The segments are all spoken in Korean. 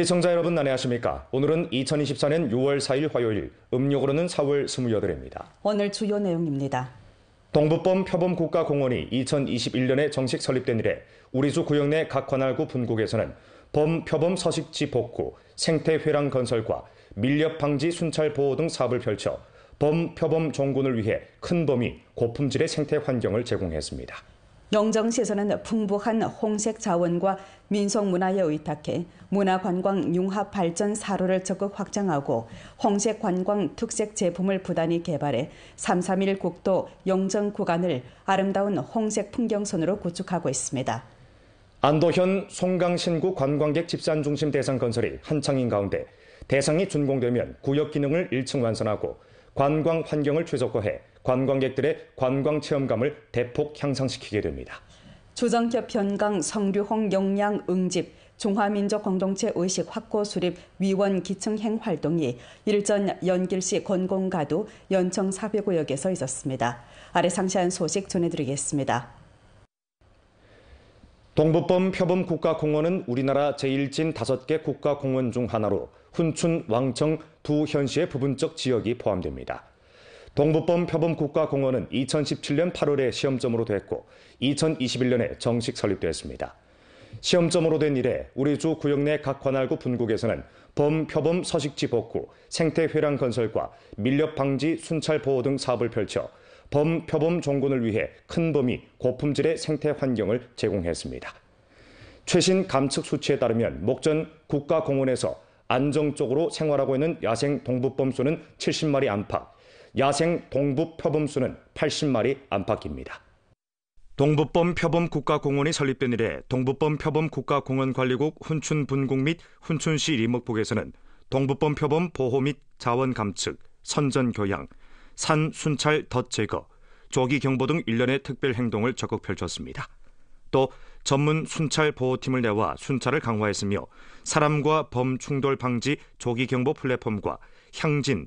시청자 여러분 안녕하십니까? 오늘은 2024년 6월 4일 화요일, 음력으로는 4월 28일입니다. 오늘 주요 내용입니다. 동부범 표범국가공원이 2021년에 정식 설립된 이래 우리주 구역 내 각 관할구 분국에서는 범표범 서식지 복구, 생태회랑 건설과 밀렵 방지 순찰 보호 등 사업을 펼쳐 범표범 종군을 위해 큰 범위, 고품질의 생태 환경을 제공했습니다. 영정시에서는 풍부한 홍색 자원과 민속문화에 의탁해 문화관광 융합발전 사로를 적극 확장하고 홍색관광 특색 제품을 부단히 개발해 331 국도 영정 구간을 아름다운 홍색 풍경선으로 구축하고 있습니다. 안도현 송강신구 관광객 집산 중심 대상 건설이 한창인 가운데 대상이 준공되면 구역 기능을 1층 완성하고 관광 환경을 최적화해 관광객들의 관광 체험감을 대폭 향상시키게 됩니다. 조정협 현강 성류홍 영양 응집 종화민족 공동체 의식 확고 수립 위원 기층행 활동이 일전 연길시 건공가도 연청 사회구역에서 있었습니다. 아래 상세한 소식 전해드리겠습니다. 동부범 표범국가공원은 우리나라 제1진 5개 국가공원 중 하나로 훈춘, 왕청 두 현시의 부분적 지역이 포함됩니다. 동부범 표범국가공원은 2017년 8월에 시험점으로 됐고 2021년에 정식 설립되었습니다. 시험점으로 된 이래 우리 주 구역 내 각 관할구 분국에서는 범표범 서식지 복구, 생태회랑 건설과 밀렵 방지, 순찰 보호 등 사업을 펼쳐 범표범 종군을 위해 큰 범위, 고품질의 생태 환경을 제공했습니다. 최신 감측 수치에 따르면 목전 국가공원에서 안정적으로 생활하고 있는 야생 동부범수는 70마리 안팎, 야생 동부 표범수는 80마리 안팎입니다. 동부범 표범 국가공원이 설립된 이래 동부범 표범 국가공원관리국 훈춘 분국 및 훈춘시 리목북에서는 동부범 표범 보호 및 자원 감축, 선전 교양, 산 순찰 덫 제거, 조기 경보 등 일련의 특별 행동을 적극 펼쳤습니다. 또 전문 순찰 보호팀을 내와 순찰을 강화했으며 사람과 범 충돌 방지 조기 경보 플랫폼과 향진,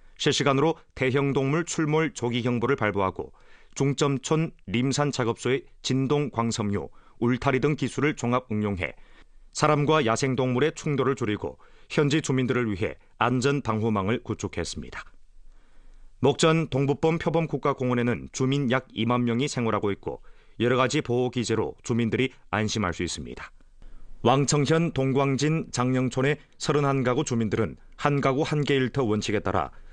실시간으로 대형 동물 출몰 조기 경보를 발부하고 중점촌 림산 작업소의 진동 광섬유, 울타리 등 기술을 종합 응용해 사람과 야생 동물의 충돌을 줄이고 현지 주민들을 위해 안전 방호망을 구축했습니다. 목전 동부범 표범 국가공원에는 주민 약 2만 명이 생활하고 있고 여러 가지 보호 기제로 주민들이 안심할 수 있습니다. 왕청현 동광진 장영촌의 31가구 주민들은 한 가구 한 개 일터 원칙에 따라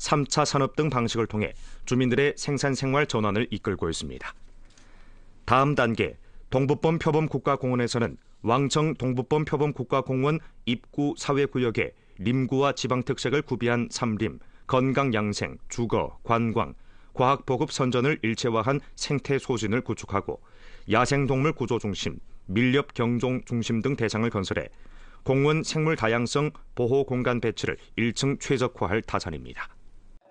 3차 산업 등 방식을 통해 주민들의 생산 생활 전환을 이끌고 있습니다. 다음 단계 동북범 표범 국가공원에서는 왕청 동북범 표범 국가공원 입구 사회구역에 림구와 지방 특색을 구비한 삼림, 건강 양생, 주거, 관광, 과학 보급 선전을 일체화한 생태 소진을 구축하고 야생동물 구조 중심, 밀렵 경종 중심 등 대상을 건설해 공원 생물 다양성 보호 공간 배치를 1층 최적화할 타산입니다.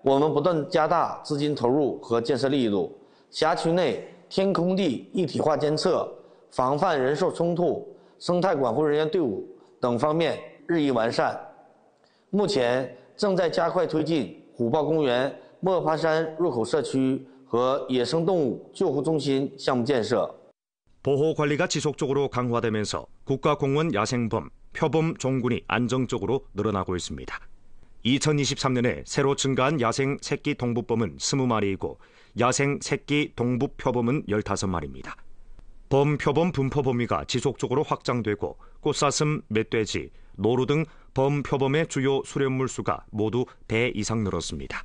我们不断加大资金投入和建设力度，辖区内天空地一体化监测、防范人兽冲突、生态管护人员队伍等方面日益完善。目前正在加快推进虎豹公园、莫爬山入口社区和野生动物救护中心项目建设。보호관리가지속적으로강화되면서국가공원야생범표범종군이안정적으로늘어나고있습니다 2023년에 새로 증가한 야생 새끼 동부범은 20마리이고 야생 새끼 동부표범은 15마리입니다. 범표범 분포 범위가 지속적으로 확장되고 꽃사슴, 멧돼지, 노루 등 범표범의 주요 수렴물 수가 모두 배 이상 늘었습니다.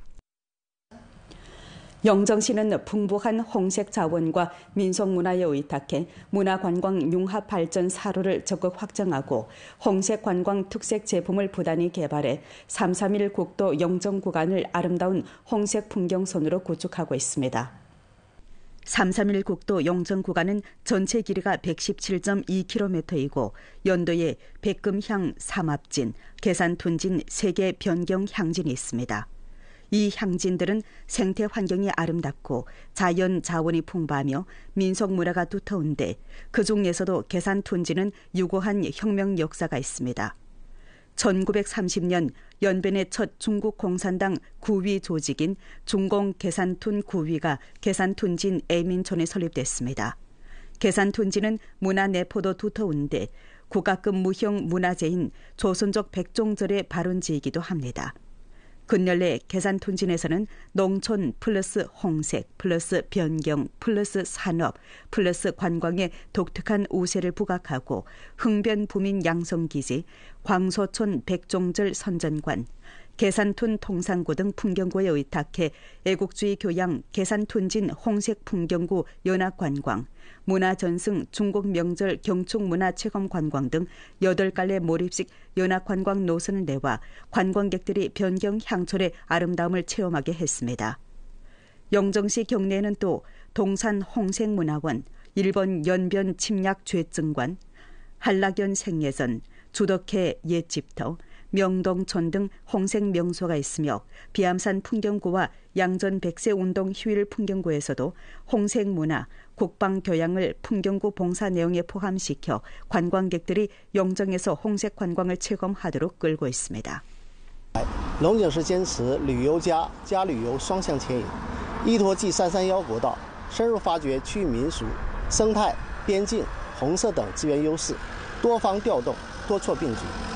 영정시는 풍부한 홍색 자원과 민속문화에 의탁해 문화관광 융합발전 사로를 적극 확장하고 홍색관광 특색 제품을 부단히 개발해 331 국도 영정 구간을 아름다운 홍색 풍경선으로 구축하고 있습니다. 331 국도 영정 구간은 전체 길이가 117.2km이고 연도에 백금향 삼합진, 계산둔진 3개 변경 향진이 있습니다. 이 향진들은 생태 환경이 아름답고 자연 자원이 풍부하며 민속 문화가 두터운데 그 중에서도 계산 톤지는 유고한 혁명 역사가 있습니다. 1930년 연변의 첫 중국 공산당 구위 조직인 중공 계산툰 구위가 계산툰진 애민촌에 설립됐습니다. 계산툰지는 문화 내포도 두터운데 국가급 무형 문화재인 조선족 백종절의 발원지이기도 합니다. 근년내 계산 통진에서는 농촌 플러스 홍색 플러스 변경 플러스 산업 플러스 관광의 독특한 우세를 부각하고 흥변 부민 양성기지, 광서촌 백종절 선전관, 계산툰 통상고 등 풍경고에 의탁해 애국주의 교양 계산톤진 홍색 풍경고 연합관광, 문화전승 중국 명절 경축문화체험관광 등 8갈래 몰입식 연합관광 노선을 내와 관광객들이 변경 향촌의 아름다움을 체험하게 했습니다. 영정시 경내는또 동산 홍색문화원, 일본 연변 침략 죄증관, 한라견생예선 주덕회 옛집터, 명동천 등 홍색 명소가 있으며 비암산 풍경구와 양전 백세 운동 휴일 풍경구에서도 홍색 문화, 국방 교양을 풍경구 봉사 내용에 포함시켜 관광객들이 영정에서 홍색 관광을 체험하도록 끌고 있습니다. 龙井是坚持旅游加加旅游双向牵引，依托 G 三三幺国道深入发掘区域民俗生态边境红色等资源优多方调动多措并举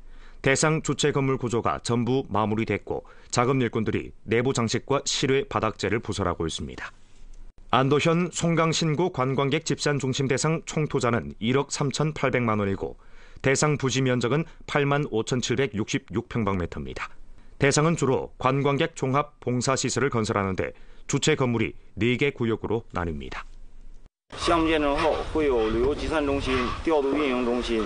대상 주체 건물 구조가 전부 마무리됐고 자금 일꾼들이 내부 장식과 실외 바닥재를 부설하고 있습니다. 안도현 송강신구 관광객 집산 중심 대상 총토자는 1억 3,800만 원이고 대상 부지 면적은 8만 5,766평방미터입니다. 대상은 주로 관광객 종합 봉사 시설을 건설하는데 주체 건물이 4개 구역으로 나뉩니다. 시험建成后会有旅游集散中心调度运营中心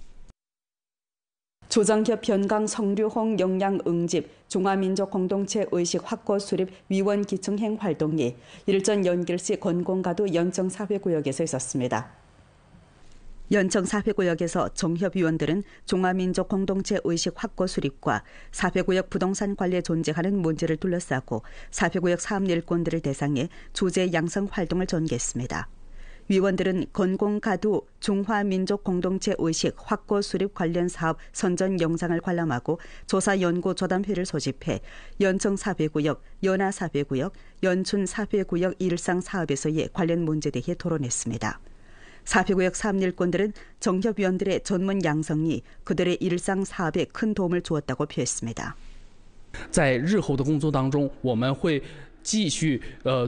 조정협 현강 성류홍 영양 응집 종합민족 공동체 의식 확고 수립 위원 기증행 활동이 일전 연길시 건공가도 연청사회구역에서 있었습니다. 연청 사회구역에서 종협위원들은종합민족 공동체 의식 확고 수립과 사회구역 부동산 관리에 존재하는 문제를 둘러싸고 사회구역 사업 일꾼들을 대상해 조제 양성 활동을 전개했습니다. 위원들은 건공가두 중화민족공동체 의식 확고 수립 관련 사업 선전 영상을 관람하고 조사연구조담회를 소집해 연청 사회구역, 연하 사회구역, 연춘 사회구역 일상 사업에서의 관련 문제에 대해 토론했습니다. 사회구역 삼일권들은 정협위원들의 전문 양성이 그들의 일상 사업에 큰 도움을 주었다고 표했습니다. 在日后的工作当中，我们会继续呃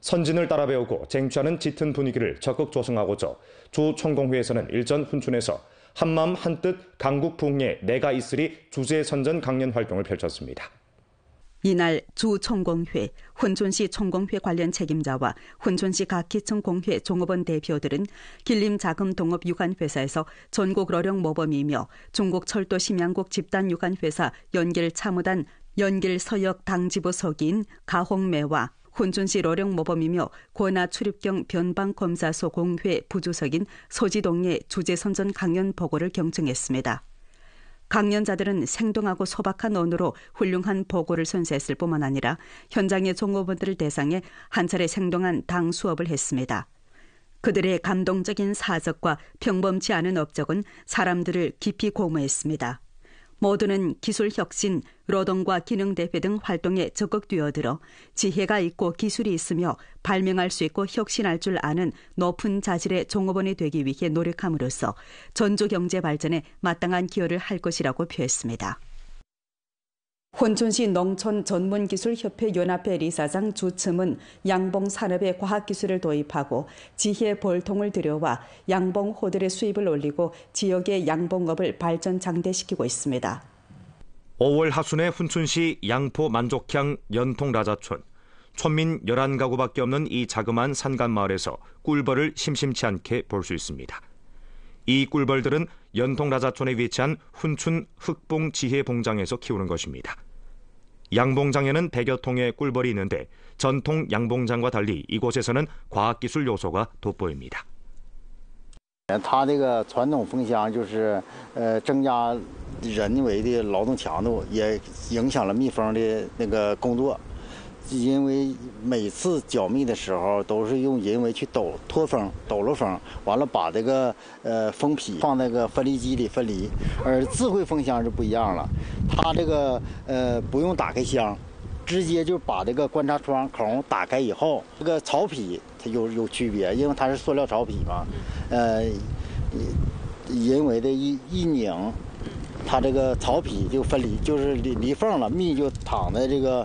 선진을 따라 배우고 쟁취하는 짙은 분위기를 적극 조성하고자 주 총공회에서는 일전 훈춘에서 한맘 한뜻 강국 풍흥에 내가 있으리 주제 선전 강연 활동을 펼쳤습니다. 이날 주 총공회, 훈촌시 총공회 관련 책임자와 훈촌시각 기층 공회 종업원 대표들은 길림 자금 동업 유관 회사에서 전국 러령 모범이며 중국 철도 심양국 집단 유관 회사 연길 참호단 연길 서역 당지부 서기인 가홍매와 혼준시 러령 모범이며 고나 출입경 변방검사소 공회 부조석인소지동의 주제선전 강연 보고를 경청했습니다. 강연자들은 생동하고 소박한 언어로 훌륭한 보고를 선사했을 뿐만 아니라 현장의 종업원들을 대상해 한 차례 생동한 당 수업을 했습니다. 그들의 감동적인 사적과 평범치 않은 업적은 사람들을 깊이 고무했습니다. 모두는 기술 혁신, 로동과 기능 대회 등 활동에 적극 뛰어들어 지혜가 있고 기술이 있으며 발명할 수 있고 혁신할 줄 아는 높은 자질의 종업원이 되기 위해 노력함으로써 전조 경제 발전에 마땅한 기여를 할 것이라고 표했습니다. 혼촌시 농촌전문기술협회연합회 리사장 주첨은 양봉 산업에 과학기술을 도입하고 지혜 볼통을 들여와 양봉 호들의 수입을 올리고 지역의 양봉업을 발전장대시키고 있습니다. 5월 하순에 훈춘시 양포 만족향 연통라자촌 촌민 11가구밖에 없는 이 자그마한 산간마을에서 꿀벌을 심심치 않게 볼 수 있습니다. 이 꿀벌들은 연통 라자촌에 위치한 훈춘 흑봉 지혜 봉장에서 키우는 것입니다. 양봉장에는 100여 통의 꿀벌이 있는데 전통 양봉장과 달리 이곳에서는 과학기술 요소가 돋보입니다. 它这个传统风箱就是呃增加人为的劳动强度也影响了蜜蜂因为每次搅蜜的时候，都是用人为去抖脱风、抖了风，完了把这个呃蜂皮放那个分离机里分离。而智慧蜂箱就不一样了，它这个呃不用打开箱，直接就把这个观察窗口打开以后，这个草皮它有有区别，因为它是塑料草皮嘛，呃，人为的一一拧，它这个草皮就分离，就是离离缝了，蜜就躺在这个。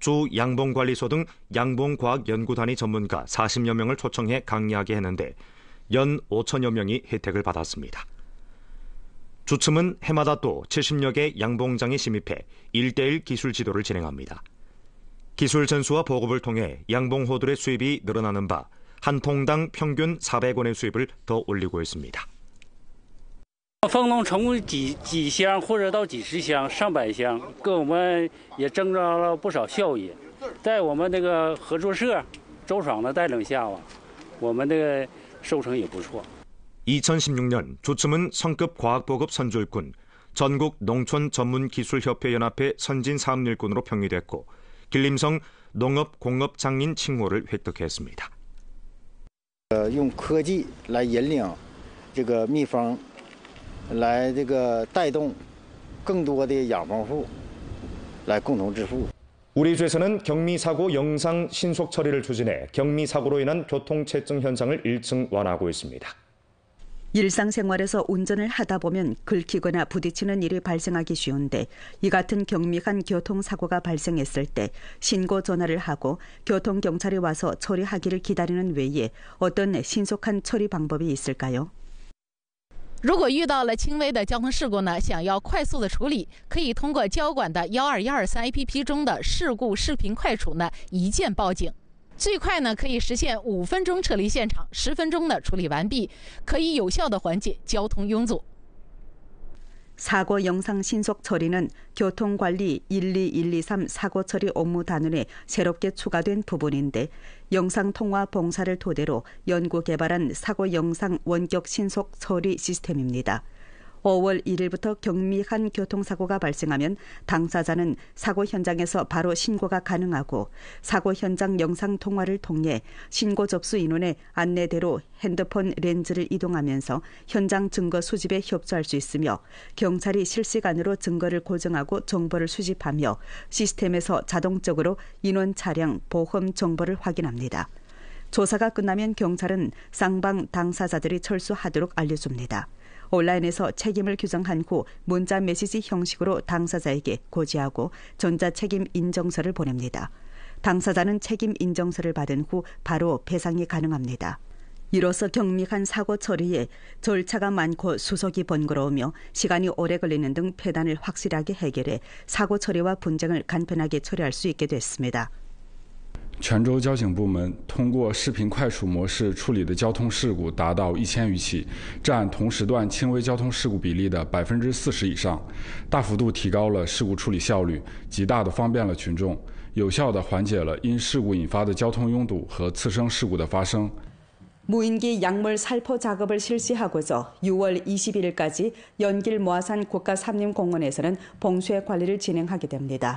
주 양봉관리소 등 양봉과학연구단의 전문가 40여 명을 초청해 강의하게 했는데 연 5천여 명이 혜택을 받았습니다. 주춤은 해마다 또 70여 개양봉장에 심입해 1대1 기술 지도를 진행합니다. 기술 전수와 보급을 통해 양봉호들의 수입이 늘어나는 바 한 통당 평균 400원의 수입을 더 올리고 있습니다. 蜂农从几几箱或者到几十箱、上百箱，跟我们也增加了不少效益。在我们那个合作社，周爽的带领下吧，我们那个收成也不错。2016년조春은성급과학普급선조일꾼全国农村전문技术협회연합회선진사업일꾼으로평이됐고길림성농업공업장인칭호를획득했습니다어用科技来引领这个蜜蜂来这个带动更多的养蜂户来共同致富。 우리주에서는 경미사고 영상 신속 처리를 추진해 경미사고로 인한 교통체증 현상을 일층 완화하고 있습니다. 일상생활에서 운전을 하다 보면 긁히거나 부딪히는 일이 발생하기 쉬운데 이 같은 경미한 교통사고가 발생했을 때 신고 전화를 하고 교통경찰이 와서 처리하기를 기다리는 외에 어떤 신속한 처리 방법이 있을까요? 如果遇到了轻微的交通事故呢，想要快速的处理，可以通过交管的“幺二幺二三 ”APP 中的事故视频快处呢，一键报警，最快呢可以实现五分钟撤离现场，十分钟呢处理完毕，可以有效的缓解交通拥堵。 사고 영상 신속 처리는 교통관리 12123 사고 처리 업무 단원에 새롭게 추가된 부분인데 영상 통화 봉사를 토대로 연구 개발한 사고 영상 원격 신속 처리 시스템입니다. 5월 1일부터 경미 한 교통사고가 발생하면 당사자는 사고 현장에서 바로 신고가 가능하고 사고 현장 영상 통화를 통해 신고 접수 인원의 안내대로 핸드폰 렌즈를 이동하면서 현장 증거 수집에 협조할 수 있으며 경찰이 실시간으로 증거를 고정하고 정보를 수집하며 시스템에서 자동적으로 인원 차량 보험 정보를 확인합니다. 조사가 끝나면 경찰은 쌍방 당사자들이 철수하도록 알려줍니다. 온라인에서 책임을 규정한 후 문자 메시지 형식으로 당사자에게 고지하고 전자 책임 인정서를 보냅니다. 당사자는 책임 인정서를 받은 후 바로 배상이 가능합니다. 이로써 경미한 사고 처리에 절차가 많고 수속이 번거로우며 시간이 오래 걸리는 등 폐단을 확실하게 해결해 사고 처리와 분쟁을 간편하게 처리할 수 있게 됐습니다. 泉州交警部门通过视频快处模式处理的交通事故达到一千余起，占同时段轻微交通事故比例的百分之四十以上，大幅度提高了事故处理效率，极大的方便了群众，有效的缓解了因事故引发的交通拥堵和次生事故的发生。무인기약물살포작업을실시하고서6월21일까지연길모아산국가삼림공원에서는봉쇄관리를진행하게됩니다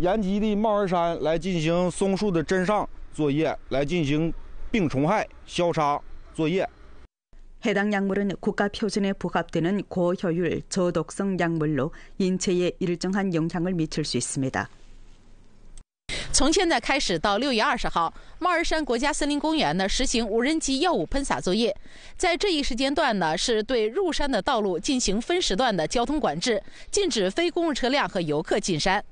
延吉的帽儿山来进行松树的针上作业，来进行病虫害消杀作业。해당약물은국가표준에부합되는고효율저독성약물로인체에일정한영향을미칠수있습니다从现在开始到六月二十号，帽儿山国家森林公园呢实行无人机药物喷洒作业。在这一时间段呢，是对入山的道路进行分时段的交通管制，禁止非公务车辆和游客进山。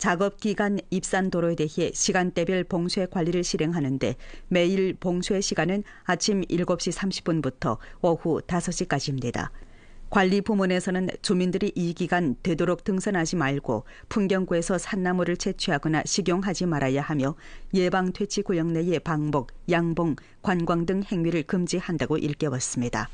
작업 기간 입산 도로에 대해 시간대별 봉쇄 관리를 실행하는데 매일 봉쇄 시간은 아침 7시 30분부터 오후 5시까지입니다. 관리 부문에서는 주민들이 이 기간 되도록 등산하지 말고 풍경구에서 산나물을 채취하거나 식용하지 말아야 하며 예방 퇴치 구역 내의 방복, 양봉, 관광 등 행위를 금지한다고 일깨웠습니다.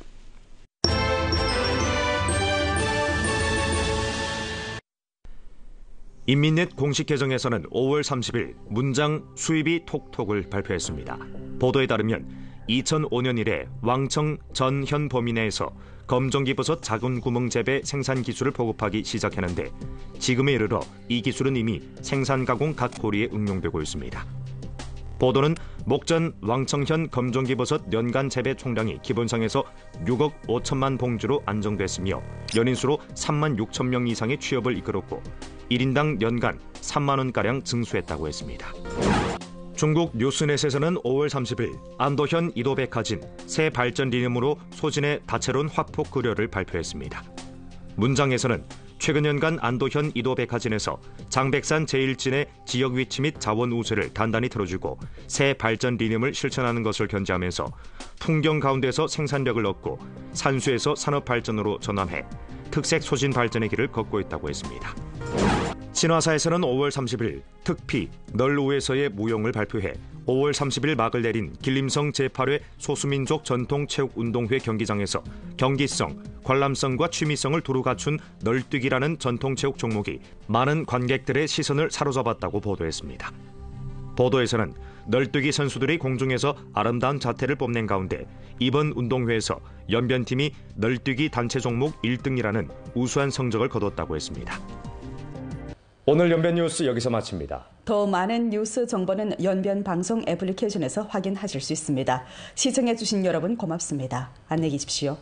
인민넷 공식 계정에서는 5월 30일 문장 수입이 톡톡을 발표했습니다. 보도에 따르면 2005년 이래 왕청 전현 범위 내에서 검정기버섯 작은 구멍 재배 생산 기술을 보급하기 시작했는데 지금에 이르러 이 기술은 이미 생산 가공 각 고리에 응용되고 있습니다. 보도는 목전 왕청현 검정기버섯 연간 재배 총량이 기본상에서 6억 5천만 봉주로 안정됐으며 연인수로 3만 6천 명 이상의 취업을 이끌었고 1인당 연간 3만 원가량 증수했다고 했습니다. 중국 뉴스넷에서는 5월 30일 안도현 이도백화진 새 발전 리념으로 소진의 다채로운 화폭 그려를 발표했습니다. 문장에서는 최근 연간 안도현 이도백화진에서 장백산 제1진의 지역 위치 및 자원 우세를 단단히 들어주고 새 발전 리념을 실천하는 것을 견지하면서 풍경 가운데서 생산력을 얻고 산수에서 산업 발전으로 전환해 특색 소진 발전의 길을 걷고 있다고 했습니다. 신화사에서는 5월 30일 특피 널우에서의 무용을 발표해 5월 30일 막을 내린 길림성 제8회 소수민족 전통체육운동회 경기장에서 경기성, 관람성과 취미성을 두루 갖춘 널뛰기라는 전통체육 종목이 많은 관객들의 시선을 사로잡았다고 보도했습니다. 보도에서는 널뛰기 선수들이 공중에서 아름다운 자태를 뽐낸 가운데 이번 운동회에서 연변팀이 널뛰기 단체 종목 1등이라는 우수한 성적을 거뒀다고 했습니다. 오늘 연변 뉴스 여기서 마칩니다. 더 많은 뉴스 정보는 연변 방송 애플리케이션에서 확인하실 수 있습니다. 시청해주신 여러분 고맙습니다. 안녕히 계십시오.